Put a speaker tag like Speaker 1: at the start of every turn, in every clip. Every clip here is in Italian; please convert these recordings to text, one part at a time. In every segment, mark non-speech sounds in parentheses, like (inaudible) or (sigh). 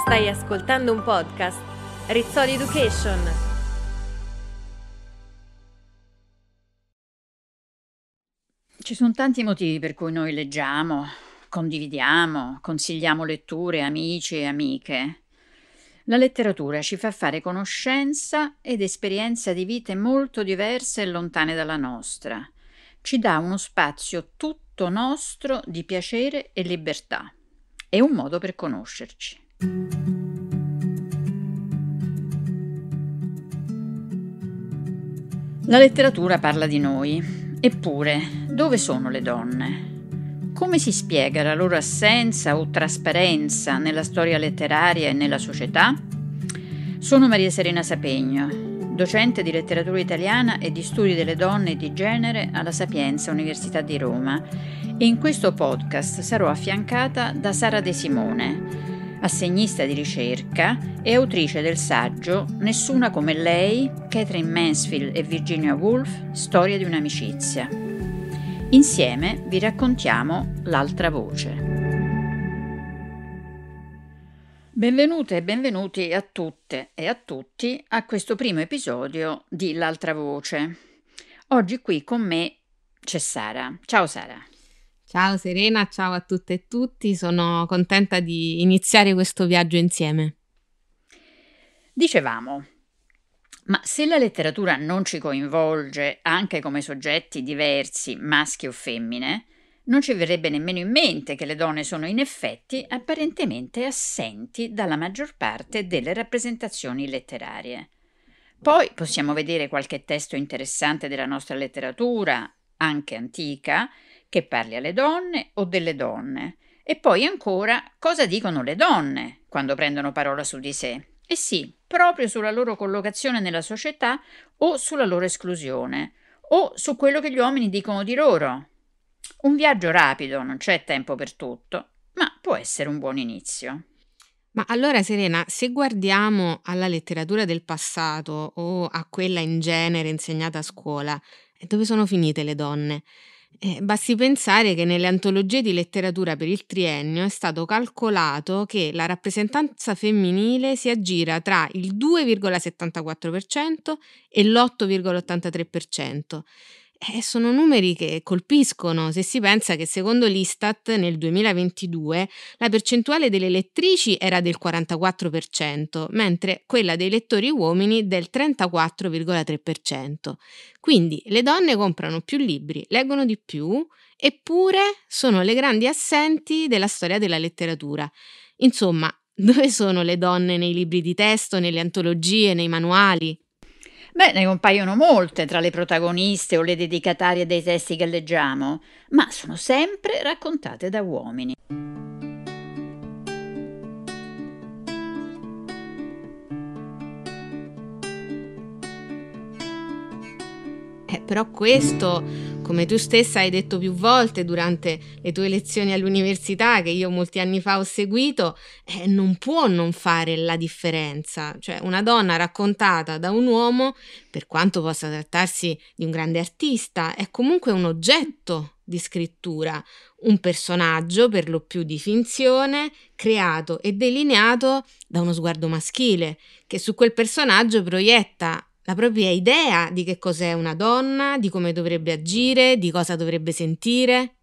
Speaker 1: Stai ascoltando un podcast Rizzoli Education.
Speaker 2: Ci sono tanti motivi per cui noi leggiamo, condividiamo, consigliamo letture, amici e amiche. La letteratura ci fa fare conoscenza ed esperienza di vite molto diverse e lontane dalla nostra. Ci dà uno spazio tutto nostro di piacere e libertà. È un modo per conoscerci. La letteratura parla di noi, eppure dove sono le donne? Come si spiega la loro assenza o trasparenza nella storia letteraria e nella società? Sono Maria Serena Sapegno, docente di letteratura italiana e di studi delle donne e di genere alla Sapienza Università di Roma e in questo podcast sarò affiancata da Sara De Simone, assegnista di ricerca e autrice del saggio Nessuna come lei, Catherine Mansfield e Virginia Woolf, Storia di un'amicizia. Insieme vi raccontiamo l'altra voce. Benvenute e benvenuti a tutte e a tutti a questo primo episodio di L'altra voce. Oggi qui con me c'è Sara. Ciao Sara.
Speaker 1: Ciao Serena, ciao a tutte e tutti, sono contenta di iniziare questo viaggio insieme. Dicevamo, ma se la letteratura
Speaker 2: non ci coinvolge anche come soggetti diversi, maschi o femmine, non ci verrebbe nemmeno in mente che le donne sono in effetti apparentemente assenti dalla maggior parte delle rappresentazioni letterarie. Poi possiamo vedere qualche testo interessante della nostra letteratura, anche antica, che parli alle donne o delle donne. E poi ancora cosa dicono le donne quando prendono parola su di sé. E eh sì, proprio sulla loro collocazione nella società o sulla loro esclusione o su quello che gli uomini dicono di loro. Un
Speaker 1: viaggio rapido, non c'è tempo per tutto,
Speaker 2: ma può essere un buon inizio.
Speaker 1: Ma allora Serena, se guardiamo alla letteratura del passato o a quella in genere insegnata a scuola, dove sono finite le donne? Eh, basti pensare che nelle antologie di letteratura per il triennio è stato calcolato che la rappresentanza femminile si aggira tra il 2,74% e l'8,83% eh, sono numeri che colpiscono se si pensa che secondo l'Istat nel 2022 la percentuale delle elettrici era del 44%, mentre quella dei lettori uomini del 34,3%. Quindi le donne comprano più libri, leggono di più, eppure sono le grandi assenti della storia della letteratura. Insomma, (laughs) dove sono le donne nei libri di testo, nelle antologie, nei manuali? Beh, ne
Speaker 2: compaiono molte tra le protagoniste o le dedicatarie dei testi che leggiamo, ma sono sempre raccontate da uomini.
Speaker 1: Eh, però questo come tu stessa hai detto più volte durante le tue lezioni all'università, che io molti anni fa ho seguito, eh, non può non fare la differenza. Cioè, una donna raccontata da un uomo, per quanto possa trattarsi di un grande artista, è comunque un oggetto di scrittura, un personaggio per lo più di finzione, creato e delineato da uno sguardo maschile, che su quel personaggio proietta la propria idea di che cos'è una donna, di come dovrebbe agire, di cosa dovrebbe sentire.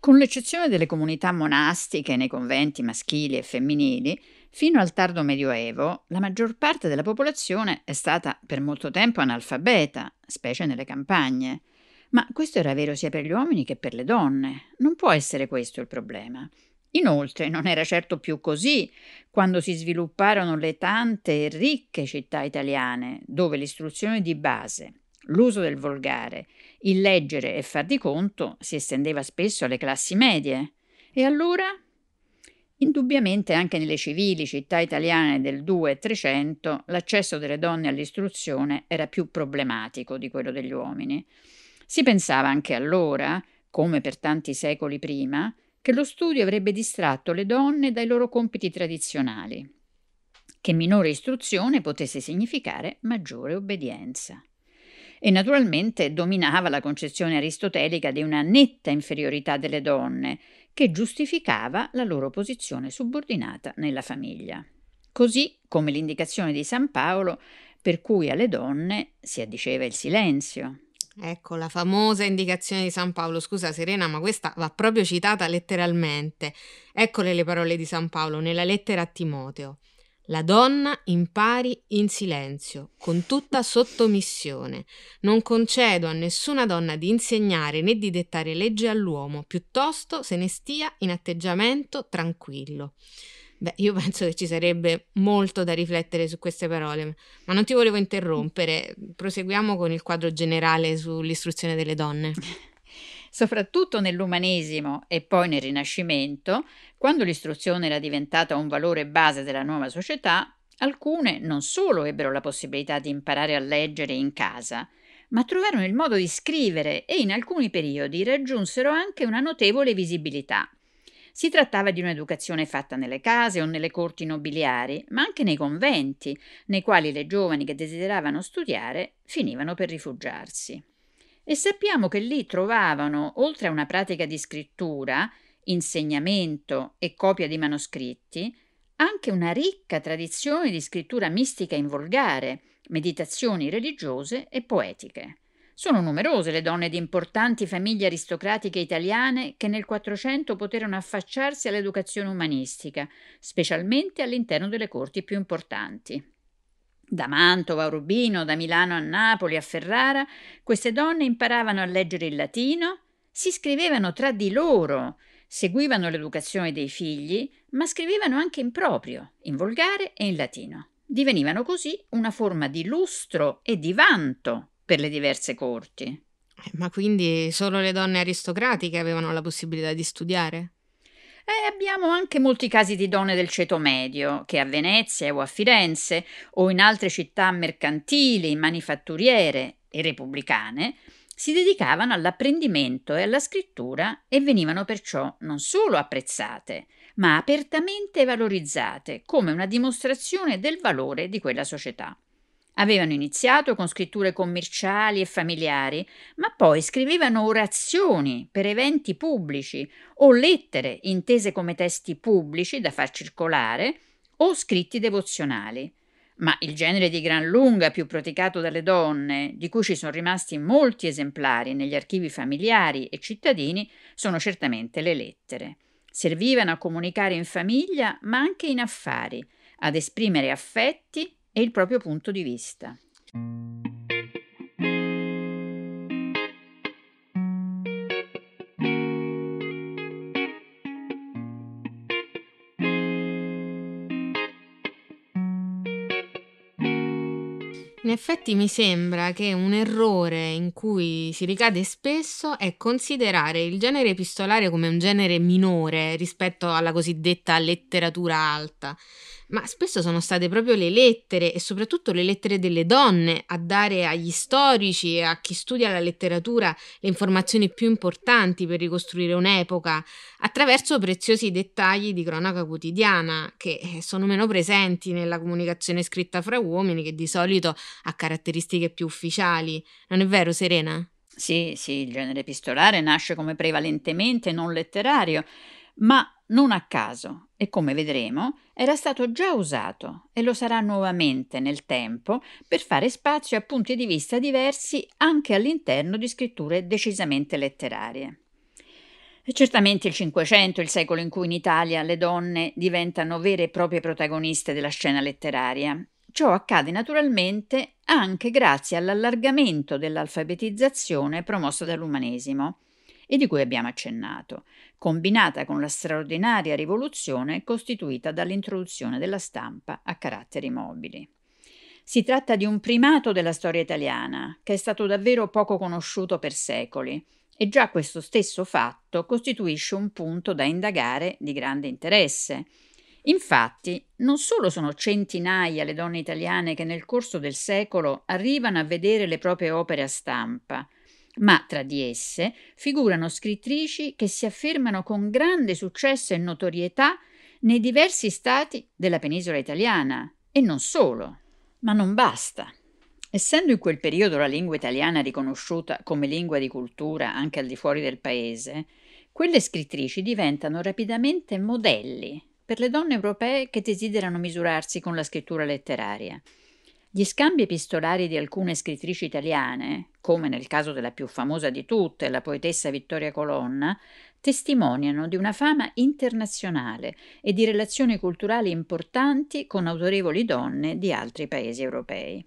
Speaker 1: Con l'eccezione delle comunità monastiche nei conventi maschili e femminili,
Speaker 2: fino al tardo Medioevo la maggior parte della popolazione è stata per molto tempo analfabeta, specie nelle campagne. Ma questo era vero sia per gli uomini che per le donne. Non può essere questo il problema. Inoltre non era certo più così quando si svilupparono le tante e ricche città italiane, dove l'istruzione di base, l'uso del volgare, il leggere e far di conto si estendeva spesso alle classi medie. E allora? Indubbiamente anche nelle civili città italiane del 2 e 300 l'accesso delle donne all'istruzione era più problematico di quello degli uomini. Si pensava anche allora, come per tanti secoli prima, che lo studio avrebbe distratto le donne dai loro compiti tradizionali, che minore istruzione potesse significare maggiore obbedienza. E naturalmente dominava la concezione aristotelica di una netta inferiorità delle donne, che giustificava la loro posizione subordinata nella famiglia. Così come l'indicazione di San Paolo per cui alle donne
Speaker 1: si addiceva il silenzio, Ecco la famosa indicazione di San Paolo. Scusa Serena, ma questa va proprio citata letteralmente. Eccole le parole di San Paolo nella lettera a Timoteo. La donna impari in silenzio, con tutta sottomissione. Non concedo a nessuna donna di insegnare né di dettare legge all'uomo, piuttosto se ne stia in atteggiamento tranquillo. Beh, io (laughs) penso che ci sarebbe molto da riflettere su queste parole, ma non ti volevo interrompere. Proseguiamo con il quadro generale sull'istruzione delle donne. (laughs) Soprattutto
Speaker 2: nell'umanesimo e poi nel Rinascimento, quando l'istruzione era diventata un valore base della nuova società, alcune non solo ebbero la possibilità di imparare a leggere in casa, ma trovarono il modo di scrivere e in alcuni periodi raggiunsero anche una notevole visibilità. Si trattava di un'educazione fatta nelle case o nelle corti nobiliari, ma anche nei conventi, nei quali le giovani che desideravano studiare finivano per rifugiarsi. E sappiamo che lì trovavano, oltre a una pratica di scrittura, insegnamento e copia di manoscritti, anche una ricca tradizione di scrittura mistica in volgare, meditazioni religiose e poetiche. Sono numerose le donne di importanti famiglie aristocratiche italiane che nel Quattrocento poterono affacciarsi all'educazione umanistica, specialmente all'interno delle corti più importanti. Da Mantova a Rubino, da Milano a Napoli a Ferrara, queste donne imparavano a leggere il latino, si scrivevano tra di loro, seguivano l'educazione dei figli, ma scrivevano anche in proprio, in volgare e in latino. Divenivano così una forma di lustro e di vanto per le diverse corti. Eh,
Speaker 1: ma quindi solo le donne aristocratiche avevano la possibilità di studiare? E eh, abbiamo anche molti casi di donne del ceto medio,
Speaker 2: che a Venezia o a Firenze o in altre città mercantili, manifatturiere e repubblicane si dedicavano all'apprendimento e alla scrittura e venivano perciò non solo apprezzate, ma apertamente valorizzate come una dimostrazione del valore di quella società. Avevano iniziato con scritture commerciali e familiari, ma poi scrivevano orazioni per eventi pubblici o lettere intese come testi pubblici da far circolare o scritti devozionali. Ma il genere di gran lunga più praticato dalle donne, di cui ci sono rimasti molti esemplari negli archivi familiari e cittadini, sono certamente le lettere. Servivano a comunicare in famiglia, ma anche in affari, ad esprimere affetti, e il proprio punto di vista.
Speaker 1: In effetti mi sembra che un errore in cui si ricade spesso è considerare il genere epistolare come un genere minore rispetto alla cosiddetta letteratura alta, ma spesso sono state proprio le lettere e soprattutto le lettere delle donne a dare agli storici e a chi studia la letteratura le informazioni più importanti per ricostruire un'epoca, attraverso preziosi dettagli di cronaca quotidiana che eh, sono meno presenti nella comunicazione scritta fra uomini che di solito ha caratteristiche più ufficiali. Non è vero, Serena? Sì, sì, il genere epistolare nasce come prevalentemente
Speaker 2: non letterario, ma non a caso e come vedremo era stato già usato e lo sarà nuovamente nel tempo per fare spazio a punti di vista diversi anche all'interno di scritture decisamente letterarie. E certamente il Cinquecento il secolo in cui in Italia le donne diventano vere e proprie protagoniste della scena letteraria. Ciò accade naturalmente anche grazie all'allargamento dell'alfabetizzazione promossa dall'umanesimo e di cui abbiamo accennato, combinata con la straordinaria rivoluzione costituita dall'introduzione della stampa a caratteri mobili. Si tratta di un primato della storia italiana, che è stato davvero poco conosciuto per secoli, e già questo stesso fatto costituisce un punto da indagare di grande interesse. Infatti, non solo sono centinaia le donne italiane che nel corso del secolo arrivano a vedere le proprie opere a stampa, ma tra di esse figurano scrittrici che si affermano con grande successo e notorietà nei diversi stati della penisola italiana e non solo. Ma non basta. Essendo in quel periodo la lingua italiana riconosciuta come lingua di cultura anche al di fuori del paese, quelle scrittrici diventano rapidamente modelli per le donne europee che desiderano misurarsi con la scrittura letteraria. Gli scambi epistolari di alcune scrittrici italiane, come nel caso della più famosa di tutte, la poetessa Vittoria Colonna, testimoniano di una fama internazionale e di relazioni culturali importanti con autorevoli donne di altri paesi europei.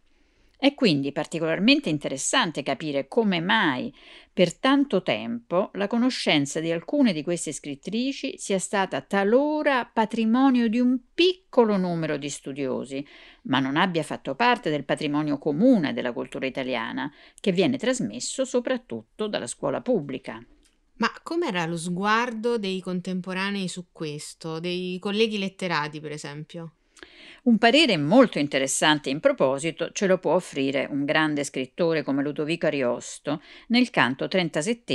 Speaker 2: È quindi particolarmente interessante capire come mai per tanto tempo la conoscenza di alcune di queste scrittrici sia stata talora patrimonio di un piccolo numero di studiosi, ma non abbia fatto parte del patrimonio comune della cultura italiana, che viene trasmesso soprattutto dalla scuola pubblica.
Speaker 1: Ma com'era lo sguardo dei contemporanei su questo, dei colleghi letterati per esempio?
Speaker 2: Un parere molto interessante in proposito ce lo può offrire un grande scrittore come Ludovico Ariosto nel canto 37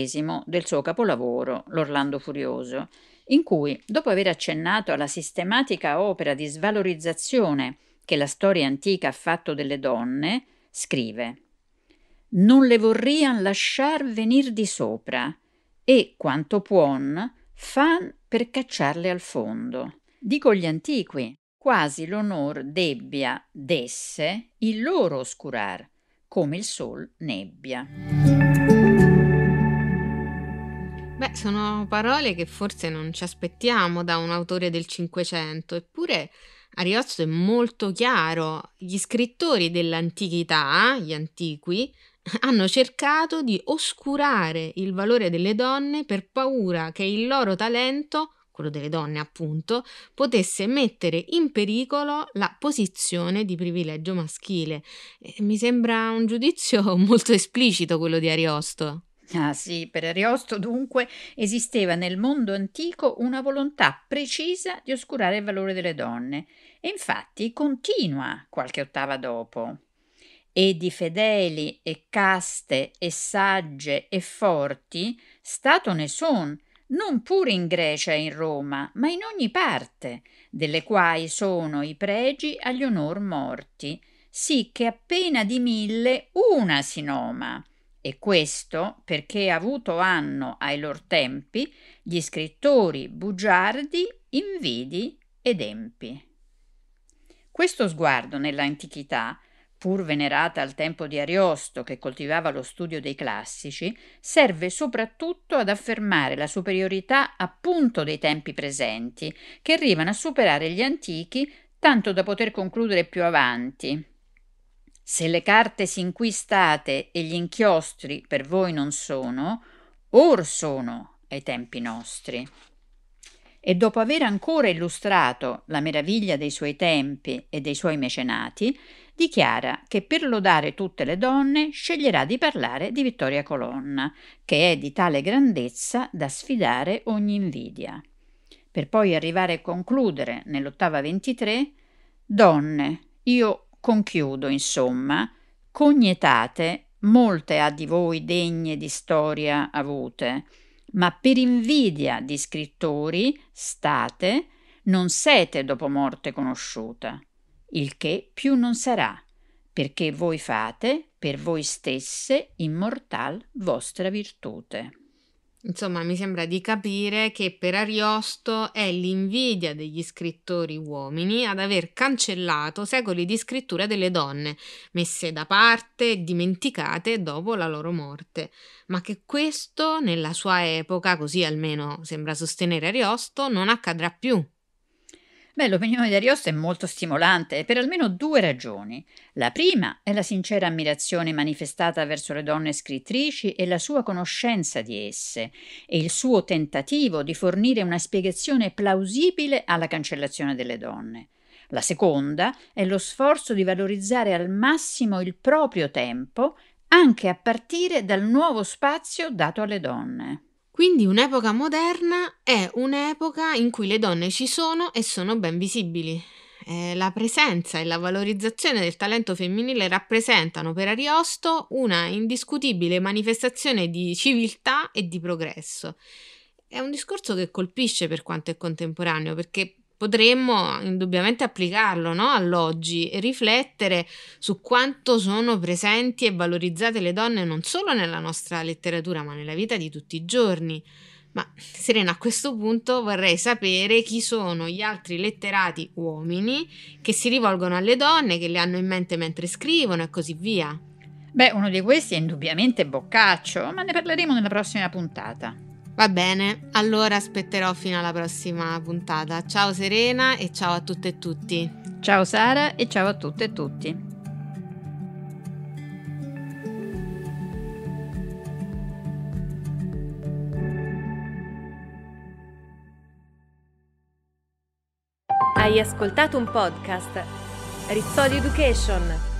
Speaker 2: del suo capolavoro L'Orlando Furioso, in cui, dopo aver accennato alla sistematica opera di svalorizzazione che la storia antica ha fatto delle donne, scrive Non le vorrian lasciar venir di sopra e, quanto puon, fan per cacciarle al fondo. Dico gli antichi, quasi l'onor debbia d'esse il loro oscurar, come il sol nebbia.
Speaker 1: Beh, sono parole che forse non ci aspettiamo da un autore del Cinquecento, eppure Ariosto è molto chiaro. Gli scrittori dell'antichità, gli antichi, (laughs) hanno cercato di oscurare il valore delle donne per paura che il loro talento quello delle donne appunto, potesse mettere in pericolo la posizione di privilegio maschile. E mi sembra un giudizio (laughs) molto esplicito quello di Ariosto. Ah sì, per Ariosto dunque esisteva
Speaker 2: nel mondo antico una volontà precisa di oscurare il valore delle donne e infatti continua qualche ottava dopo. E di fedeli e caste e sagge e forti stato ne son, non pure in Grecia e in Roma, ma in ogni parte, delle quali sono i pregi agli onor morti, sì che appena di mille una si noma. E questo perché avuto hanno ai lor tempi gli scrittori bugiardi, invidi ed empi. Questo sguardo nell'antichità pur venerata al tempo di Ariosto, che coltivava lo studio dei classici, serve soprattutto ad affermare la superiorità appunto dei tempi presenti, che arrivano a superare gli antichi tanto da poter concludere più avanti. Se le carte sin qui e gli inchiostri per voi non sono, or sono ai tempi nostri e dopo aver ancora illustrato la meraviglia dei suoi tempi e dei suoi mecenati, dichiara che per lodare tutte le donne sceglierà di parlare di Vittoria Colonna, che è di tale grandezza da sfidare ogni invidia. Per poi arrivare a concludere nell'ottava 23, Donne, io conchiudo, insomma, cognetate molte ha di voi degne di storia avute, ma per invidia di scrittori state, non siete dopo morte conosciuta, il che più non sarà, perché voi fate per voi
Speaker 1: stesse immortal vostra virtute. Insomma, mi sembra di capire che per Ariosto è l'invidia degli scrittori uomini ad aver cancellato secoli di scrittura delle donne, messe da parte e dimenticate dopo la loro morte, ma che questo nella sua epoca, così almeno sembra sostenere Ariosto, non accadrà più. Beh, l'opinione di Ariosto è molto
Speaker 2: stimolante per almeno due ragioni. La prima è la sincera ammirazione manifestata verso le donne scrittrici e la sua conoscenza di esse, e il suo tentativo di fornire una spiegazione plausibile alla cancellazione delle donne. La seconda è lo sforzo di valorizzare al massimo il proprio tempo,
Speaker 1: anche a partire dal nuovo spazio dato alle donne. Quindi un'epoca moderna è un'epoca in cui le donne ci sono e sono ben visibili. Eh, la presenza e la valorizzazione del talento femminile rappresentano per Ariosto una indiscutibile manifestazione di civiltà e di progresso. È un discorso che colpisce per quanto è contemporaneo, perché potremmo indubbiamente applicarlo no? all'oggi e riflettere su quanto sono presenti e valorizzate le donne non solo nella nostra letteratura ma nella vita di tutti i giorni. Ma Serena, a questo punto vorrei sapere chi sono gli altri letterati uomini che si rivolgono alle donne, che le hanno in mente mentre scrivono e così via. Beh, uno di questi è indubbiamente Boccaccio, ma ne parleremo nella prossima puntata. Va bene, allora aspetterò fino alla prossima puntata. Ciao Serena e ciao a tutte e tutti. Ciao Sara e ciao a tutte e tutti. Hai ascoltato un podcast? Rizzoli Education.